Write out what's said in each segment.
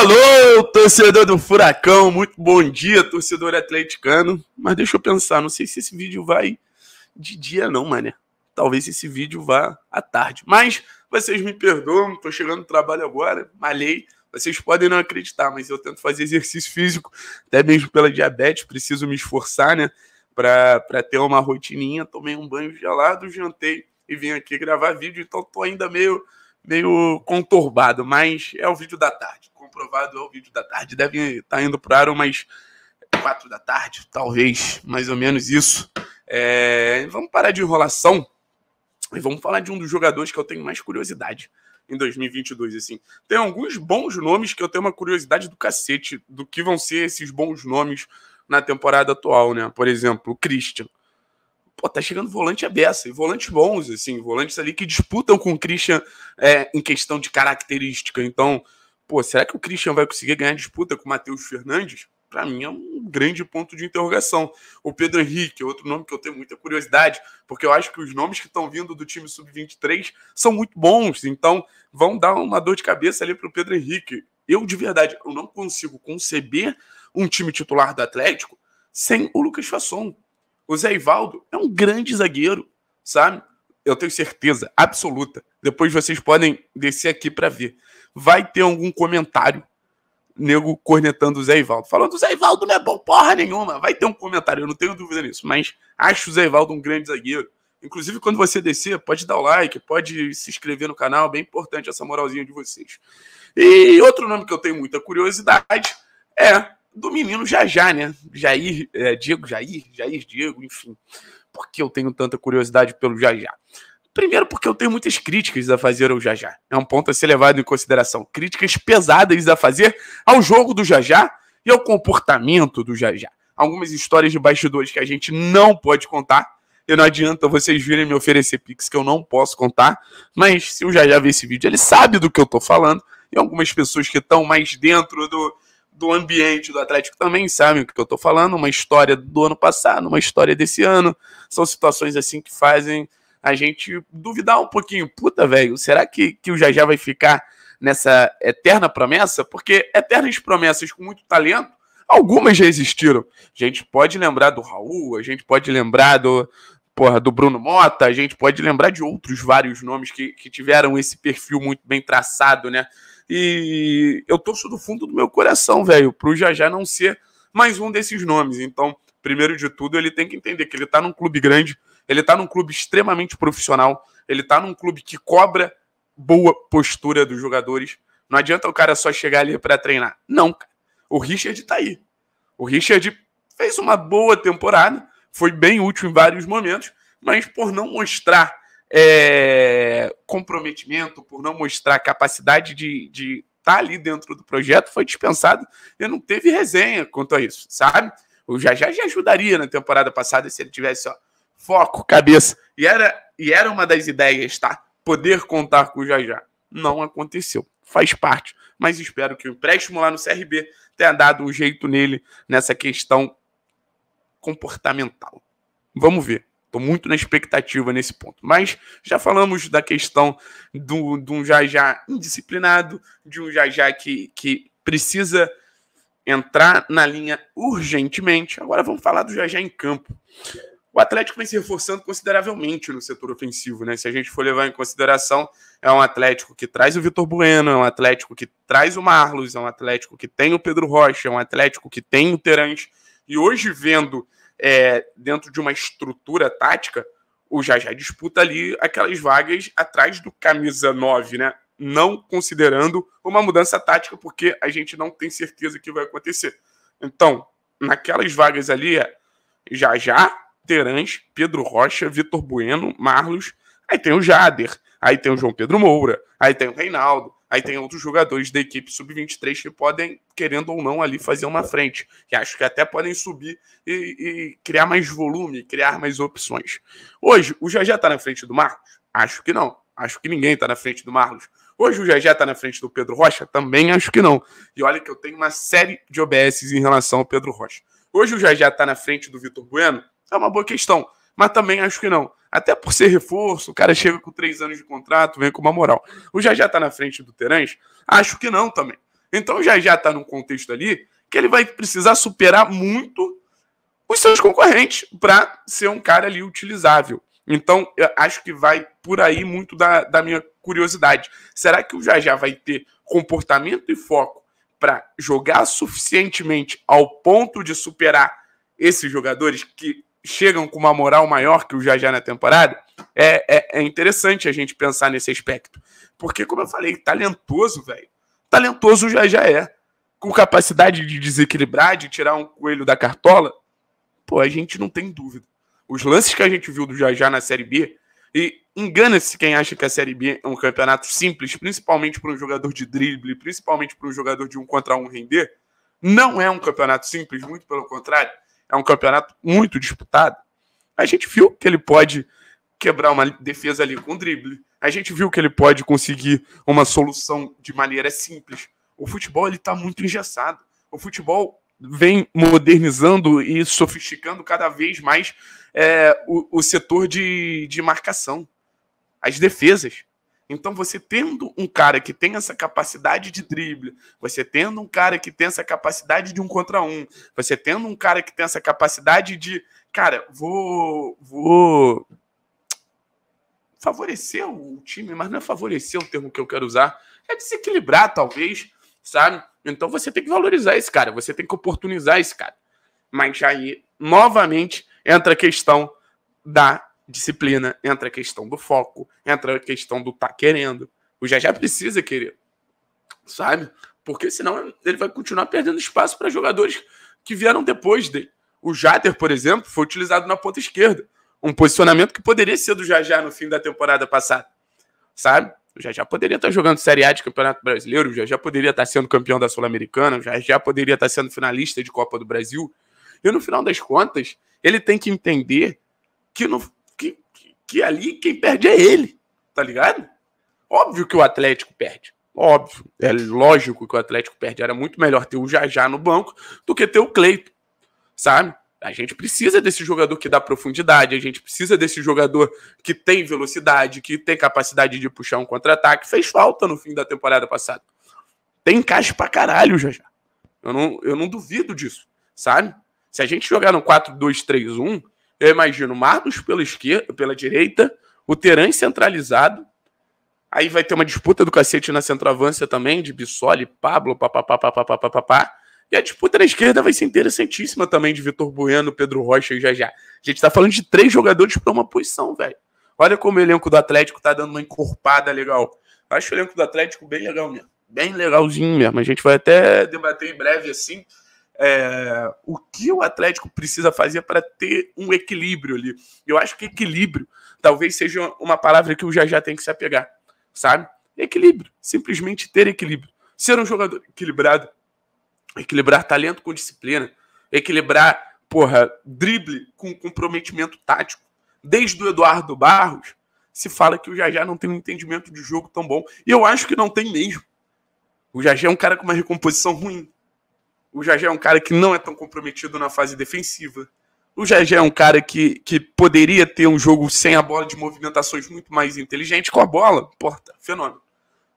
Alô, torcedor do Furacão, muito bom dia, torcedor atleticano. Mas deixa eu pensar, não sei se esse vídeo vai de dia não, mané. Talvez esse vídeo vá à tarde. Mas vocês me perdoam, tô chegando no trabalho agora, malhei. Vocês podem não acreditar, mas eu tento fazer exercício físico, até mesmo pela diabetes, preciso me esforçar, né? Para ter uma rotininha, tomei um banho gelado, jantei e vim aqui gravar vídeo, então tô ainda meio meio conturbado, mas é o vídeo da tarde. Comprovado é o vídeo da tarde. Deve estar tá indo para aro umas quatro da tarde, talvez, mais ou menos isso. É... Vamos parar de enrolação e vamos falar de um dos jogadores que eu tenho mais curiosidade em 2022, assim. Tem alguns bons nomes que eu tenho uma curiosidade do cacete do que vão ser esses bons nomes na temporada atual, né? Por exemplo, o Christian pô, tá chegando volante é aberto, e volantes bons, assim, volantes ali que disputam com o Christian é, em questão de característica. Então, pô, será que o Christian vai conseguir ganhar disputa com o Matheus Fernandes? Para mim é um grande ponto de interrogação. O Pedro Henrique, outro nome que eu tenho muita curiosidade, porque eu acho que os nomes que estão vindo do time sub-23 são muito bons, então vão dar uma dor de cabeça ali para o Pedro Henrique. Eu, de verdade, eu não consigo conceber um time titular do Atlético sem o Lucas Fasson. O Zé Ivaldo é um grande zagueiro, sabe? Eu tenho certeza absoluta. Depois vocês podem descer aqui para ver. Vai ter algum comentário nego cornetando o Zé Ivaldo. Falando, o Zé Ivaldo não é bom porra nenhuma. Vai ter um comentário, eu não tenho dúvida nisso. Mas acho o Zé Ivaldo um grande zagueiro. Inclusive, quando você descer, pode dar o like, pode se inscrever no canal. É bem importante essa moralzinha de vocês. E outro nome que eu tenho muita curiosidade é do menino Jajá, né? Jair, é, Diego Jair, Jair Diego, enfim. Por que eu tenho tanta curiosidade pelo Jajá. Primeiro, porque eu tenho muitas críticas a fazer ao Jajá. É um ponto a ser levado em consideração. Críticas pesadas a fazer ao jogo do Jajá e ao comportamento do Jajá. Algumas histórias de bastidores que a gente não pode contar. E não adianta vocês virem me oferecer pix que eu não posso contar. Mas se o Jajá ver esse vídeo, ele sabe do que eu tô falando. E algumas pessoas que estão mais dentro do, do ambiente do Atlético também sabem o que eu estou falando, uma história do ano passado, uma história desse ano. São situações assim que fazem a gente duvidar um pouquinho. Puta, velho, será que, que o Jajá vai ficar nessa eterna promessa? Porque eternas promessas com muito talento, algumas já existiram. A gente pode lembrar do Raul, a gente pode lembrar do, porra, do Bruno Mota, a gente pode lembrar de outros vários nomes que, que tiveram esse perfil muito bem traçado, né? E eu torço do fundo do meu coração, velho, pro Jajá não ser mais um desses nomes. Então, primeiro de tudo, ele tem que entender que ele tá num clube grande, ele tá num clube extremamente profissional, ele tá num clube que cobra boa postura dos jogadores. Não adianta o cara só chegar ali para treinar. Não, o Richard tá aí. O Richard fez uma boa temporada, foi bem útil em vários momentos, mas por não mostrar é, comprometimento, por não mostrar capacidade de, de tá ali dentro do projeto, foi dispensado e não teve resenha quanto a isso, sabe? O Jajá já ajudaria na temporada passada se ele tivesse ó, foco, cabeça. E era, e era uma das ideias, tá? Poder contar com o Jajá. Não aconteceu. Faz parte. Mas espero que o empréstimo lá no CRB tenha dado um jeito nele nessa questão comportamental. Vamos ver. Estou muito na expectativa nesse ponto. Mas já falamos da questão do, de um já já indisciplinado, de um já já que, que precisa entrar na linha urgentemente. Agora vamos falar do já já em campo. O Atlético vem se reforçando consideravelmente no setor ofensivo, né? Se a gente for levar em consideração, é um Atlético que traz o Vitor Bueno, é um Atlético que traz o Marlos, é um Atlético que tem o Pedro Rocha, é um Atlético que tem o Terante. E hoje, vendo é, dentro de uma estrutura tática, o Jajá disputa ali aquelas vagas atrás do camisa 9, né? Não considerando uma mudança tática, porque a gente não tem certeza que vai acontecer. Então, naquelas vagas ali é Jajá, Terãs, Pedro Rocha, Vitor Bueno, Marlos, aí tem o Jader, aí tem o João Pedro Moura, aí tem o Reinaldo, Aí tem outros jogadores da equipe sub-23 que podem, querendo ou não, ali fazer uma frente. Que acho que até podem subir e, e criar mais volume, criar mais opções. Hoje, o Jajá está na frente do Marcos? Acho que não. Acho que ninguém está na frente do Marcos. Hoje o Jajá está na frente do Pedro Rocha? Também acho que não. E olha que eu tenho uma série de OBSs em relação ao Pedro Rocha. Hoje o Jajá está na frente do Vitor Bueno? É uma boa questão, mas também acho que não. Até por ser reforço, o cara chega com três anos de contrato, vem com uma moral. O Jajá está na frente do Terãs? Acho que não também. Então o Jajá está num contexto ali que ele vai precisar superar muito os seus concorrentes para ser um cara ali utilizável. Então, acho que vai por aí muito da, da minha curiosidade. Será que o Jajá vai ter comportamento e foco para jogar suficientemente ao ponto de superar esses jogadores que chegam com uma moral maior que o já já na temporada, é, é, é interessante a gente pensar nesse aspecto. Porque, como eu falei, talentoso, velho. Talentoso já já é. Com capacidade de desequilibrar, de tirar um coelho da cartola, pô, a gente não tem dúvida. Os lances que a gente viu do já já na Série B, e engana-se quem acha que a Série B é um campeonato simples, principalmente para um jogador de drible, principalmente para um jogador de um contra um render. Não é um campeonato simples, muito pelo contrário é um campeonato muito disputado. A gente viu que ele pode quebrar uma defesa ali com drible. A gente viu que ele pode conseguir uma solução de maneira simples. O futebol ele está muito engessado. O futebol vem modernizando e sofisticando cada vez mais é, o, o setor de, de marcação, as defesas. Então, você tendo um cara que tem essa capacidade de drible, você tendo um cara que tem essa capacidade de um contra um, você tendo um cara que tem essa capacidade de, cara, vou, vou favorecer o time, mas não é favorecer o termo que eu quero usar, é desequilibrar, talvez, sabe? Então você tem que valorizar esse cara, você tem que oportunizar esse cara. Mas aí, novamente, entra a questão da disciplina, entra a questão do foco, entra a questão do tá querendo. O já precisa querer, sabe? Porque senão ele vai continuar perdendo espaço para jogadores que vieram depois dele. O Jader, por exemplo, foi utilizado na ponta esquerda. Um posicionamento que poderia ser do Jajá no fim da temporada passada, sabe? O Jajá poderia estar tá jogando Série A de Campeonato Brasileiro, o Jajá poderia estar tá sendo campeão da Sul-Americana, o Jajá poderia estar tá sendo finalista de Copa do Brasil. E no final das contas, ele tem que entender que no, que ali quem perde é ele, tá ligado? Óbvio que o Atlético perde. Óbvio. É lógico que o Atlético perde. Era muito melhor ter o Jajá no banco do que ter o Cleito, sabe? A gente precisa desse jogador que dá profundidade, a gente precisa desse jogador que tem velocidade, que tem capacidade de puxar um contra-ataque. Fez falta no fim da temporada passada. Tem encaixe pra caralho, já. Eu não, eu não duvido disso, sabe? Se a gente jogar no 4-2-3-1, eu imagino Marlos pela, esquerda, pela direita, o Teran centralizado. Aí vai ter uma disputa do cacete na centroavância também, de Bissoli, Pablo, papapá, papapá, papapá. E a disputa na esquerda vai ser interessantíssima também, de Vitor Bueno, Pedro Rocha e já já. A gente tá falando de três jogadores para uma posição, velho. Olha como o elenco do Atlético tá dando uma encorpada legal. Acho o elenco do Atlético bem legal mesmo. Bem legalzinho mesmo. A gente vai até debater em breve assim é, o que o Atlético precisa fazer para ter um equilíbrio ali. Eu acho que equilíbrio talvez seja uma palavra que o já já tem que se apegar, sabe? Equilíbrio, simplesmente ter equilíbrio. Ser um jogador equilibrado, equilibrar talento com disciplina, equilibrar, porra, drible com comprometimento tático. Desde o Eduardo Barros, se fala que o Jajá não tem um entendimento de jogo tão bom. E eu acho que não tem mesmo. O Jajá é um cara com uma recomposição ruim. O Jajé é um cara que não é tão comprometido na fase defensiva. O Jajé é um cara que, que poderia ter um jogo sem a bola de movimentações muito mais inteligente. Com a bola, porta, fenômeno.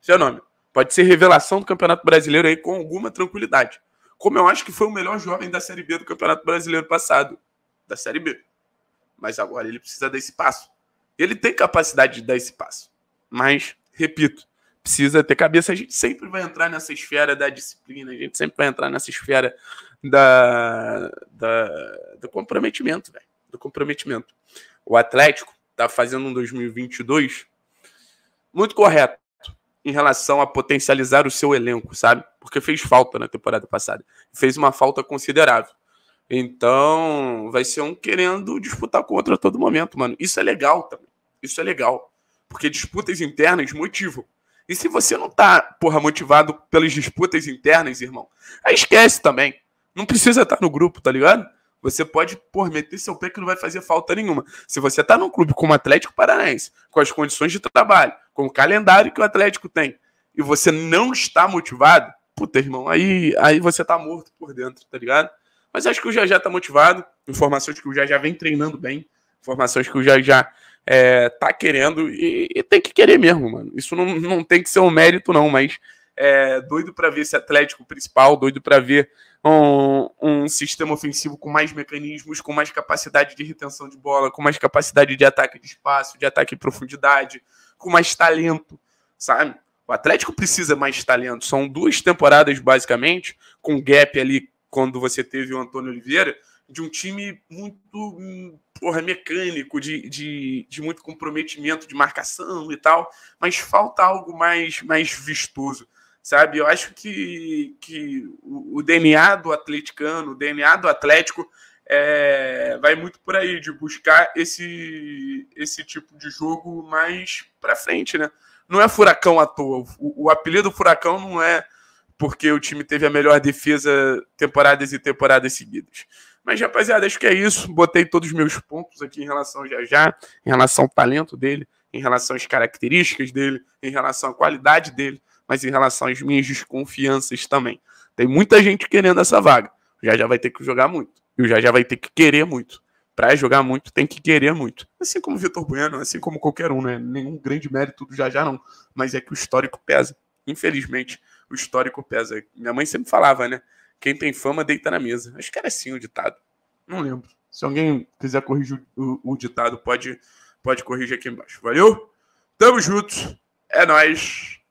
Fenômeno. Pode ser revelação do Campeonato Brasileiro aí com alguma tranquilidade. Como eu acho que foi o melhor jovem da Série B do Campeonato Brasileiro passado. Da Série B. Mas agora ele precisa dar esse passo. Ele tem capacidade de dar esse passo. Mas, repito, precisa ter cabeça. A gente sempre vai entrar nessa esfera da disciplina, a gente sempre vai entrar nessa esfera da, da do comprometimento, velho. Do comprometimento. O Atlético está fazendo um 2022 muito correto em relação a potencializar o seu elenco, sabe? Porque fez falta na temporada passada. Fez uma falta considerável. Então, vai ser um querendo disputar contra a todo momento, mano. Isso é legal também. Isso é legal. Porque disputas internas motivam. E se você não tá, porra, motivado pelas disputas internas, irmão, aí esquece também. Não precisa estar no grupo, tá ligado? Você pode, por meter seu pé que não vai fazer falta nenhuma. Se você tá num clube como o Atlético Paranaense, com as condições de trabalho, com o calendário que o Atlético tem, e você não está motivado, puta, irmão, aí, aí você tá morto por dentro, tá ligado? Mas acho que o Jajá tá motivado, informações que o Jajá vem treinando bem, informações que o Jajá é, tá querendo e, e, tem que querer mesmo, mano. Isso não, não tem que ser um mérito, não, mas é, doido para ver esse Atlético principal, doido para ver um, um sistema ofensivo com mais mecanismos, com mais capacidade de retenção de bola, com mais capacidade de ataque de espaço, de ataque em profundidade, com mais talento, sabe? O Atlético precisa mais talento. São duas temporadas, basicamente, com gap ali, quando você teve o Antônio Oliveira, de um time muito hum, porra, mecânico, de, de, de muito comprometimento de marcação e tal, mas falta algo mais, mais vistoso, sabe? Eu acho que, que o, o DNA do atleticano, o DNA do Atlético, é, vai muito por aí, de buscar esse, esse tipo de jogo mais para frente, né? Não é furacão à toa. O, o apelido furacão não é porque o time teve a melhor defesa temporadas e temporadas seguidas. Mas, rapaziada, acho que é isso. Botei todos os meus pontos aqui em relação ao Já já, em relação ao talento dele, em relação às características dele, em relação à qualidade dele, mas em relação às minhas desconfianças também. Tem muita gente querendo essa vaga. O já vai ter que jogar muito. E o Já já vai ter que querer muito. Para jogar muito, tem que querer muito. Assim como o Vitor Bueno, assim como qualquer um, né? Nenhum grande mérito do já não. Mas é que o histórico pesa. Infelizmente, o histórico pesa. Minha mãe sempre falava, né? Quem tem fama deita na mesa. Acho que era assim o ditado. Não lembro. Se alguém quiser corrigir o, o, ditado, pode, pode corrigir aqui embaixo. Valeu? Tamo junto. É nóis.